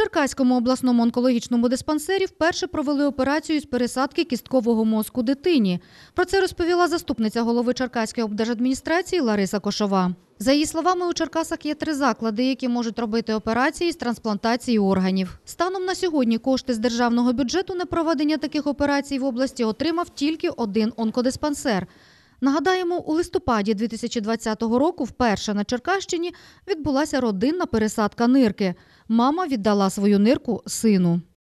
Черкаському обласному онкологічному диспансері вперше провели операцію з пересадки кісткового мозку дитині. Про це розповіла заступниця голови Черкаської облдержадміністрації Лариса Кошова. За її словами, у Черкасах є три заклади, які можуть робити операції з трансплантації органів. Станом на сьогодні кошти з державного бюджету на проведення таких операцій в області отримав тільки один онкодиспансер. Нагадаємо, у листопаді 2020 року вперше на Черкащині відбулася родинна пересадка нирки. Мама віддала свою нирку сину.